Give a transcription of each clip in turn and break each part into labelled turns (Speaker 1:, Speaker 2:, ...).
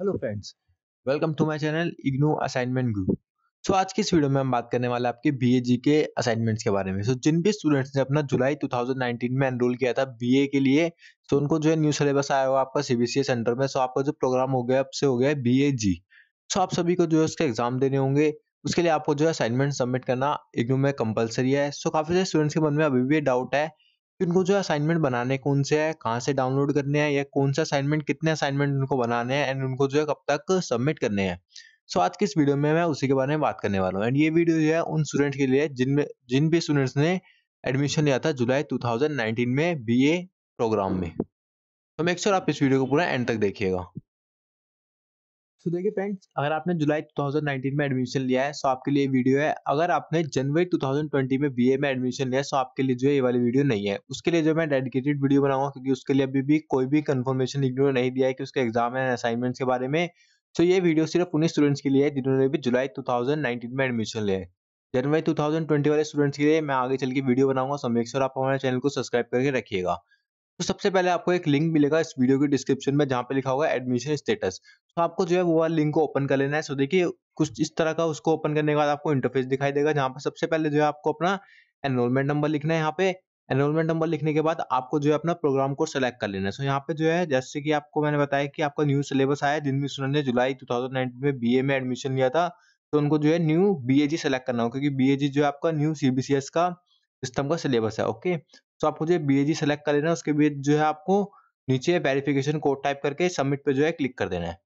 Speaker 1: Hello friends welcome to my channel IGNOU assignment group so तो आज की इस वीडियो में हम बात करने वाले आपके जी के असाइनमेंट्स के बारे में सो so, जिन भी स्टूडेंट्स ने अपना जुलाई 2019 में एनरोल किया था बीए के लिए तो so, उनको जो है न्यू सिलेबस आया हुआ आपका सीबीसीए सेंटर में सो so, आपका जो प्रोग्राम हो गया अब से हो गया बी बीएजी सो आप सभी को जो है उसके एग्जाम देने होंगे उसके लिए आपको जो है असाइनमेंट सबमिट करना इग्नू में कंपलसरी है सो काफी सारे स्टूडेंट्स के मन में अभी भी डाउट है इनको जो असाइनमेंट बनाने कौन से है कहाँ से डाउनलोड करने हैं या कौन सा असाइनमेंट कितने असाइनमेंट उनको बनाने हैं एंड उनको जो है कब तक सबमिट करने हैं सो so, आज की इस वीडियो में मैं उसी के बारे में बात करने वाला हूँ एंड ये वीडियो जो है उन स्टूडेंट के लिए जिनमें जिन भी स्टूडेंट्स ने एडमिशन लिया था जुलाई टू में बी प्रोग्राम में तो मेक श्योर आप इस वीडियो को पूरा एंड तक देखिएगा तो देखिए फ्रेंड्स अगर आपने जुलाई 2019 में एडमिशन लिया है तो आपके लिए वीडियो है अगर आपने जनवरी 2020 में बीए में एडमिशन लिया है तो आपके लिए जो है ये वाली वीडियो नहीं है उसके लिए जो मैं डेडिकेटेड वीडियो बनाऊंगा क्योंकि उसके लिए अभी भी कोई भी कंफर्मेशन इग्नोर नहीं दिया है कि उसके एग्जाम है असाइनमेंट्स के बारे में तो ये वीडियो सिर्फ उन्हीं स्टूडेंट्स के लिए है जिन्होंने भी जुलाई टू में एडमिशन लिया है जनवरी टू वाले स्टूडेंट्स के लिए मैं आगे चल के वीडियो बनाऊंगा सो आप हमारे चैनल को सब्सक्राइब करके रखिएगा तो सबसे पहले आपको एक लिंक मिलेगा इस वीडियो के डिस्क्रिप्शन में जहाँ पे लिखा होगा एडमिशन स्टेटस तो आपको जो है वो वाला लिंक को ओपन कर लेना है सो देखिए कुछ इस तरह का उसको ओपन करने के बाद आपको इंटरफेस दिखाई देगा जहाँ पर सबसे पहले जो है आपको अपना एनरोलमेंट नंबर लिखना है यहाँ पे एनरोलमेंट नंबर लिखने के बाद आपको जो है अपना प्रोग्राम को सिलेक्ट कर लेना है सो यहाँ पे जो है जैसे कि आपको मैंने बताया कि आपका न्यू सिलेबस आया जिनमें उन्होंने जुलाई टू में बी में एडमिशन लिया था तो उनको जो है न्यू बी सेलेक्ट करना हो क्योंकि बी जो है आपका न्यू सी का सिस्टम का सिलेबस है ओके तो आपको जो बी एजी सेलेक्ट कर लेना है उसके बाद जो है आपको नीचे वेरिफिकेशन कोड टाइप करके सबमिट पे जो है क्लिक कर देना है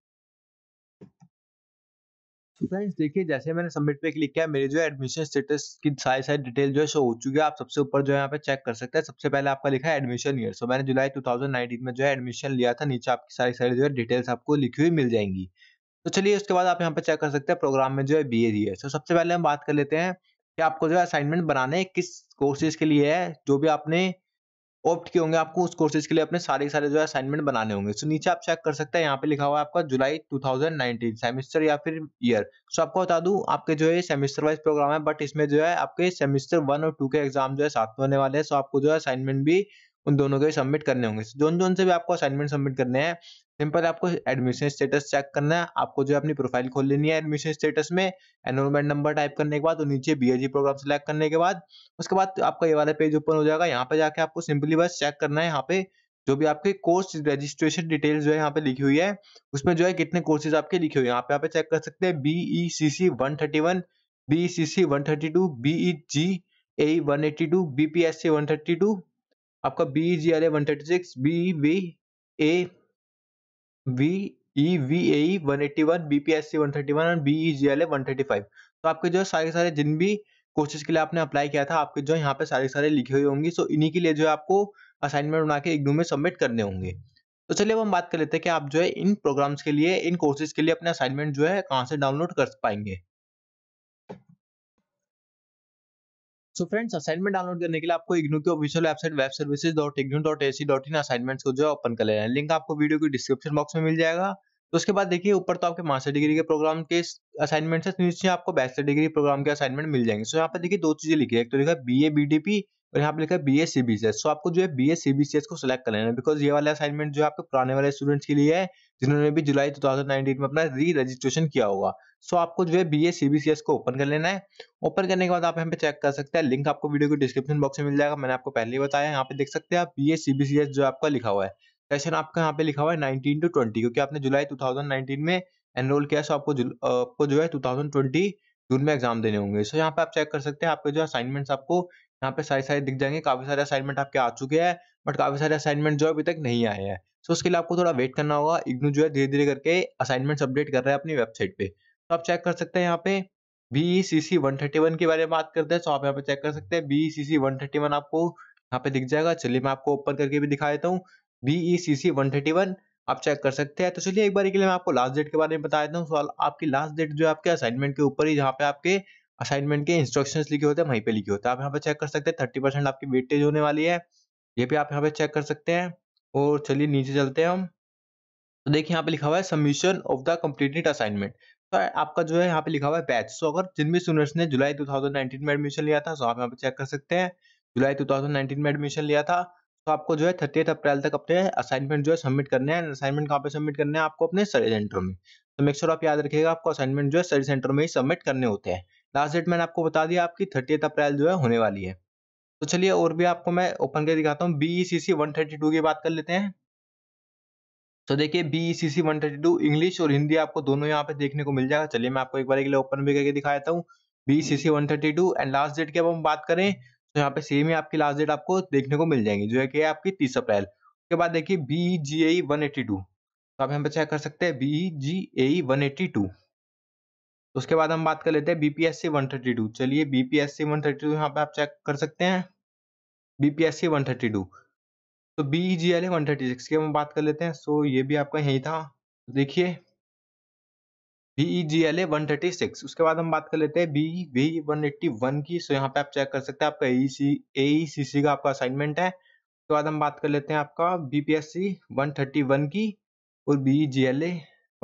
Speaker 1: तो फ्रेंड्स देखिए जैसे मैंने सबमिट पे क्लिक किया मेरी जो है एडमिशन स्टेटस की सारी सारी डिटेल जो है शो हो चुकी है आप सबसे ऊपर जो है यहाँ पे चेक कर सकते हैं सबसे पहले आपका लिखा है एडमिशन ईयर सो मैंने जुलाई 2019 में जो है एडमिशन लिया था नीचे आपकी सारी सारी जो है डिटेल्स आपको लिखी हुई मिल जाएंगी तो चलिए उसके बाद आप यहाँ पे चेक कर सकते हैं प्रोग्राम में जो है बी ए सो सबसे पहले हम बात कर लेते हैं कि आपको जो है असाइनमेंट बनाने किस कोर्सेज के लिए है जो भी आपने ऑप्ट किए होंगे आपको उस कोर्सेज के लिए अपने सारे सारे जो है असाइनमेंट बनाने होंगे सो नीचे आप चेक कर सकते हैं यहाँ पे लिखा हुआ है आपका जुलाई 2019 सेमेस्टर या फिर ईयर सो आपको बता दूं आपके जो है सेमेस्टर वाइज प्रोग्राम है बट इसमें जो है आपके सेमेस्टर वन और टू के एग्जाम जो है साथ में होने वाले हैं सो आपको जो है असाइनमेंट भी उन दोनों के सबमिट करने होंगे जोन जोन से भी आपको असाइनमेंट सबमिट करने हैं सिंपल आपको एडमिशन स्टेटस चेक करना है आपको जो अपनी प्रोफाइल खोल लेनी है एडमिशन स्टेटस में एनरोलमेंट नंबर टाइप करने के बाद और नीचे बी प्रोग्राम सेलेक्ट करने के बाद उसके बाद आपका ये वाला पेज ओपन हो जाएगा यहाँ पे जाके आपको सिंपली बस चेक करना है यहाँ पे जो भी आपके कोर्स रजिस्ट्रेशन डिटेल्स जो है यहाँ पे लिखी हुई है उसमें जो है कितने कोर्सेज आपके लिखे हुए हैं यहाँ पे आप चेक कर सकते हैं B E C C one thirty one B C C one thirty two B E G A one eighty two B P S C one thirty two आपका B E G R A one thirty six B B A V e, e, और G L A one thirty five तो आपके जो सारे सारे जिन भी courses के लिए आपने अप्लाई किया था आपके जो यहाँ पे सारे सारे लिखे हुए होंगे सो इन्हीं के लिए जो है आपको असाइनमेंट बना के इग्नू में सबमिट करने होंगे तो चलिए अब हम बात कर लेते हैं कि आप जो है इन प्रोग्राम्स के लिए इन कोर्सेज के लिए अपने असाइनमेंट जो है कहाँ से डाउनलोड कर पाएंगे सो फ्रेंड्स असाइनमेंट डाउनलोड करने के लिए आपको इग्नू की official website web services dot IGNOU dot A C dot in assignments को जो है ओपन कर लेना है लिंक आपको वीडियो के डिस्क्रिप्शन बॉक्स में मिल जाएगा तो उसके बाद देखिए ऊपर तो आपके मास्टर डिग्री के प्रोग्राम के असाइनमेंट्स है तो नीचे आपको बैचलर डिग्री प्रोग्राम के असाइनमेंट मिल जाएंगे सो यहाँ पर देखिए दो चीजें लिखी है एक तो लिखा B A B D P और यहाँ पर लिखा है B S C B C S so आपको जो है B S C B C S को सिलेक्ट कर लेना है बिकॉज ये वाला असाइनमेंट जो है आपके पुराने वाले स्टूडेंट्स के लिए है जिन्होंने भी जुलाई 2019 में अपना री रजिस्ट्रेशन किया होगा सो आपको जो है बी एस सीबीसीएस को ओपन कर लेना है ओपन करने के बाद आप यहाँ पे चेक कर सकते हैं लिंक आपको वीडियो के डिस्क्रिप्शन बॉक्स में मिल जाएगा मैंने आपको पहले ही बताया यहाँ पे देख सकते हैं आप बी एस सीबीसीएस जो आपका लिखा हुआ है सेशन आपका यहाँ पे लिखा हुआ है नाइनटीन टू ट्वेंटी क्योंकि आपने जुलाई टू में एनरोल किया सो आपको आपको जो है टू जून में एग्जाम देने होंगे सो यहाँ पे आप चेक कर सकते हैं आपके जो असाइनमेंट्स आपको यहाँ पे सारे सारे दिख जाएंगे काफी सारे असाइनमेंट आपके आ चुके हैं बट काफी सारे असाइनमेंट जो अभी तक नहीं आए हैं सो उसके लिए आपको थोड़ा वेट करना होगा इग्नू जो है धीरे धीरे करके असाइनमेंट्स अपडेट कर रहा है अपनी वेबसाइट पे तो आप चेक कर सकते हैं यहाँ पे B C one thirty one के बारे में बात करते हैं तो आप यहाँ पे चेक कर सकते हैं B C one thirty one आपको यहाँ पे दिख जाएगा चलिए मैं आपको ओपन करके भी दिखा देता हूँ बी वन थर्टी वन आप चेक कर सकते हैं तो चलिए एक बार के लिए मैं आपको लास्ट डेट के बारे में बता देता हूँ सवाल आपकी लास्ट डेट जो है आपके असाइनमेंट के ऊपर ही जहाँ पे आपके असाइनमेंट के इंस्ट्रक्शन लिखे होते हैं वहीं पे लिखे होते हैं आप यहाँ पे चेक कर सकते हैं थर्टी परसेंट आपकी वेटेज होने वाली है ये भी आप यहाँ पे चेक कर सकते हैं और चलिए नीचे चलते हैं हम तो देखिए यहाँ पे लिखा हुआ है submission of the completed assignment तो आपका जो है यहाँ पे लिखा हुआ है बैच सो तो अगर जिन भी स्टूडेंट्स ने जुलाई 2019 में एडमिशन लिया था सो तो आप यहाँ पे चेक कर सकते हैं जुलाई 2019 में एडमिशन लिया था तो आपको जो है थर्टी अप्रैल तक अपने असाइनमेंट जो है सबमिट करने हैं असाइनमेंट कहाँ पे सबमिट करने हैं आपको अपने स्टडी सेंटर में तो मेक श्योर आप याद रखिएगा आपको असाइनमेंट जो है स्टडी सेंटर में ही सबमिट करने होते हैं लास्ट डेट मैंने आपको बता दिया आपकी थर्टी अप्रैल जो है होने वाली है तो चलिए और भी आपको मैं ओपन कर दिखाता हूँ B C C one thirty two की बात कर लेते हैं तो देखिए B C C one thirty two English और हिंदी आपको दोनों यहाँ पे देखने को मिल जाएगा चलिए मैं आपको एक बार के लिए ओपन भी करके दिखा देता हूँ B E C C one thirty two and last date की अब हम बात करें तो यहाँ पे सेम ही आपकी लास्ट डेट आपको देखने को मिल जाएगी जो है कि आपकी तीस अप्रैल उसके बाद देखिए B G A one eighty two तो आप यहाँ पे चेक कर सकते हैं B G A one eighty two उसके बाद हम बात कर लेते हैं बीपीएससी वन थर्टी टू चलिए बीपीएससी वन थर्टी टू यहाँ पे आप चेक कर सकते हैं बीपीएससी वन थर्टी टू तो वन थर्टी सिक्स की हम बात कर लेते हैं सो ये भी आपका यही था देखिए बीईजीएल है 136 उसके बाद हम बात कर लेते हैं बीई वी 181 की सो यहाँ पे आप चेक कर सकते हैं आपका एईसी एईसीसी e e का आपका असाइनमेंट है उसके तो बाद हम बात कर लेते हैं आपका बीपीएससी 131 की और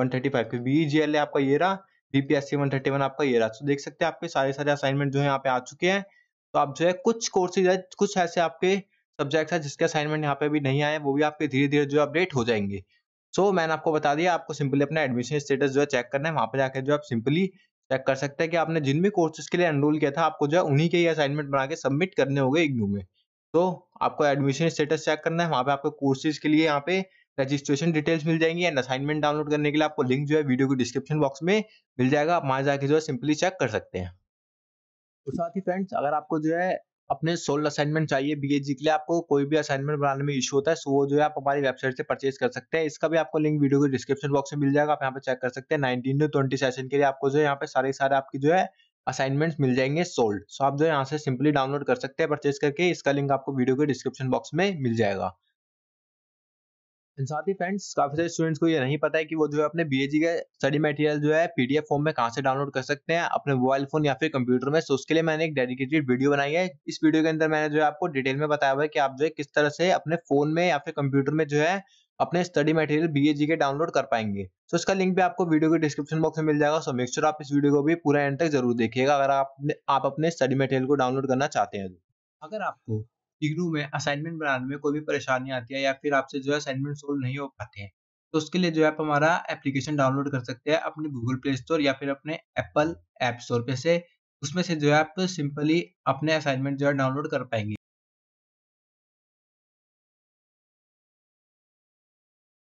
Speaker 1: वन थर्टी फाइव की बीईजीएल है e आपका ये रहा बीपीएससी 131 आपका ये रहा तो देख सकते हैं आपके सारे सारे असाइनमेंट जो है यहाँ पे आ चुके हैं आप जो है कुछ कोर्सेज है कुछ ऐसे आपके सब्जेक्ट है जिसके असाइनमेंट यहाँ पे भी नहीं आए वो भी आपके धीरे धीरे जो अपडेट हो जाएंगे सो so, मैंने आपको बता दिया आपको सिंपली अपना एडमिशन स्टेटस जो है चेक करना है वहाँ पे जाकर जो आप सिंपली चेक कर सकते हैं कि आपने जिन भी कोर्सेज के लिए एनरोल किया था आपको जो है उन्हीं के ही असाइनमेंट बना के सबमिट करने होंगे इग्नू में तो आपको एडमिशन स्टेटस चेक करना है वहाँ पे आपको कोर्सेज के लिए यहाँ पे रजिस्ट्रेशन डिटेल्स मिल जाएंगी एंड असाइनमेंट डाउनलोड करने के लिए आपको लिंक जो है वीडियो के डिस्क्रिप्शन बॉक्स में मिल जाएगा आप वहाँ जाके जो है सिंपली चेक कर सकते हैं तो साथ ही फ्रेंड्स अगर आपको जो है अपने सोल असाइनमेंट चाहिए बी के लिए आपको कोई भी असाइनमेंट बनाने में इशू होता है सो वो जो है आप हमारी वेबसाइट से परचेज कर सकते हैं इसका भी आपको लिंक वीडियो के डिस्क्रिप्शन बॉक्स में मिल जाएगा आप यहाँ पे चेक कर सकते हैं नाइनटीन टू ट्वेंटी सेशन के लिए आपको जो है यहाँ पे सारे सारे आपकी जो है असाइनमेंट्स मिल जाएंगे सोल्ड सो आप जो है यहाँ से सिंपली डाउनलोड कर सकते हैं परचेज करके इसका लिंक आपको वीडियो के डिस्क्रिप्शन बॉक्स में मिल जाएगा साथ ही फ्रेंड्स काफी सारे स्टूडेंट्स को ये नहीं पता है कि वो जो है अपने बी का स्टडी मटेरियल जो है पीडीएफ फॉर्म में कहाँ से डाउनलोड कर सकते हैं अपने मोबाइल फोन या फिर कंप्यूटर में तो उसके लिए मैंने एक डेडिकेटेड वीडियो बनाई है इस वीडियो के अंदर मैंने जो है आपको डिटेल में बताया हुआ है कि आप जो है किस तरह से अपने फोन में या फिर कंप्यूटर में जो है अपने स्टडी मटेरियल बी के डाउनलोड कर पाएंगे तो इसका लिंक भी आपको वीडियो के डिस्क्रिप्शन बॉक्स में मिल जाएगा सो मेक श्योर आप इस वीडियो को भी पूरा एंड तक जरूर देखिएगा अगर आप आप अपने स्टडी मटेरियल को डाउनलोड करना चाहते हैं तो। अगर आपको इग्नू में असाइनमेंट बनाने में कोई भी परेशानी आती है या फिर आपसे जो है असाइनमेंट सोल्व नहीं हो पाते हैं तो उसके लिए जो है आप हमारा एप्लीकेशन डाउनलोड कर सकते हैं अपने गूगल प्ले स्टोर या फिर अपने एप्पल ऐप स्टोर पे से उसमें से जो है आप सिंपली अपने असाइनमेंट जो है डाउनलोड कर पाएंगे